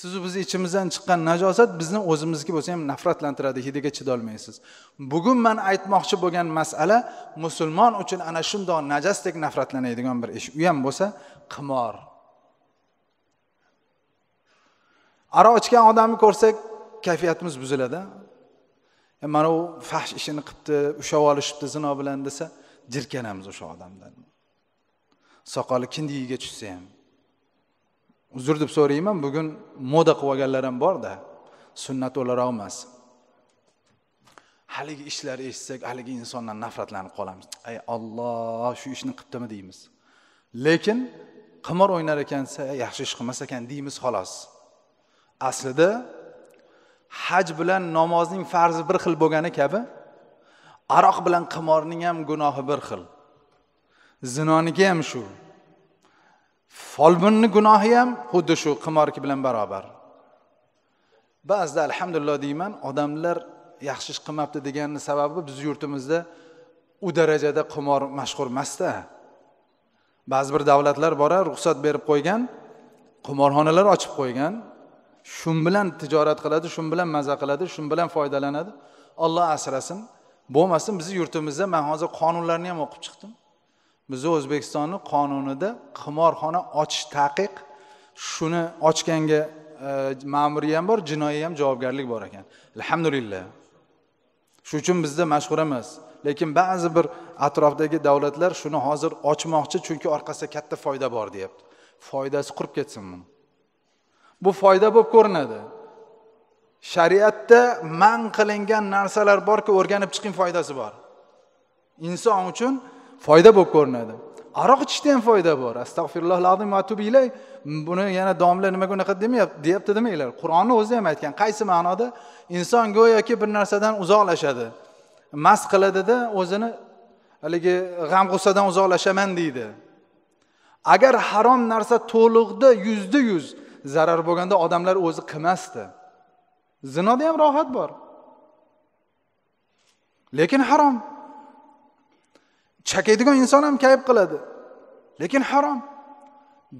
sizni bizni ichimizdan chiqqan najosat bizni o'zimizga bo'lsa ham nafratlantiradi hidiga chidolmaysiz bugun man aytmoqchi bo'lgan masala musulmon uchun ana shundoq najasdek nafratlanadigan bir ish u ham bo'lsa qimor aroq ichgan odamni ko'rsak kayfiyatimiz buziladi e, mana u fahsh ishini qilibdi ushlab olishibdi zino bilan desa jirkanamiz o'sha odamdan soqoli kindigiga tushsa ham uzr deb so'rayman bugun moda qilib olganlar ham borda sunnat o'laroq emas haligi ishlar eshitsak haligi insondan nafratlanib qolamiz ay olloh shu ishni qilibdimi deymiz lekin qimor o'ynar ekansa yaxshi ish qilmas ekan deymiz xolos aslida haj bilan namozning farzi bir xil bo'lgani kabi aroq bilan qimorning ham gunohi bir xil zinoniki ham shu folbinni gunohi ham xuddi shu qimorki bilan barobar ba'zida alhamdulillah deyman odamlar yaxshi ish qilmabdi deganini sababi biz yurtimizda u darajada qimor mashhur emasda ba'zi bir davlatlar bora ruxsat berib qo'ygan qimorxonalar ochib qo'ygan shun bilan tijorat qiladi shun bilan maza qiladi shun bilan foydalanadi olloh asrasin bo'lmasin bizni yurtimizda man hozir qonunlarni ham o'qib chiqdim bizni o'zbekistonni qonunida qimorxona ochish taqiq shuni ochganga e, ma'muriy ham bor jinoiy ham javobgarlik bor ekan alhamdulillah shuning uchun bizda mashhur emas lekin ba'zi bir atrofdagi davlatlar shuni hozir ochmoqchi chunki orqasida katta foyda bor deyapti foydasi qurib ketsin buni bu foyda bo'lib ko'rinadi shariatda man qilingan narsalar borku o'rganib chiqing foydasi bor inson uchun foyda bo'lib ko'rinadi aroq ichishda ham foyda bor astag'firulloh azim ilay buni yana domla nimaga unaqa demayapti deyapti demanglar qur'onni o'zi ham aytgan qaysi ma'noda inson go'yoki bir narsadan uzoqlashadi mast qiladida o'zini haligi g'am g'ussadan uzoqlashaman deydi agar harom narsa to'liqda yuzda yuz zarar bo'lganda odamlar o'zi qilmasdi zinoda ham rohat bor lekin harom chakaydigan inson ham kayf qiladi lekin harom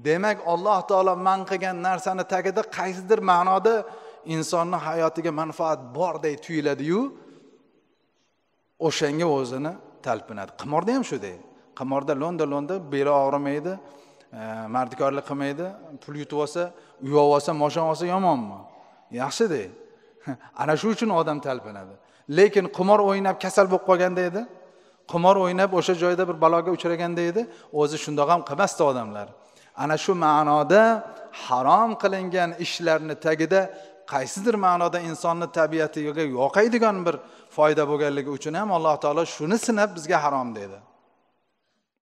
demak alloh taolo man qilgan narsani tagida qaysidir ma'noda insonni hayotiga manfaat borday tuyuladiyu o'shanga o'zini talpinadi qimorda ham shunday qimorda lo'nda lo'nda beli og'rimaydi e, mardikorlik qilmaydi pul yutib olsa uy olib olsa moshina olsa yomonmi yaxshida ana shu uchun odam talpinadi lekin qimor o'ynab kasal bo'lib qolganda edi qimor o'ynab o'sha joyda bir baloga uchraganda edi o'zi shundoq ham qilmasdi odamlar ana shu ma'noda harom qilingan ishlarni tagida qaysidir ma'noda insonni tabiatiga yoqaydigan bir foyda bo'lganligi uchun ham alloh taolo shuni sinab bizga harom dedi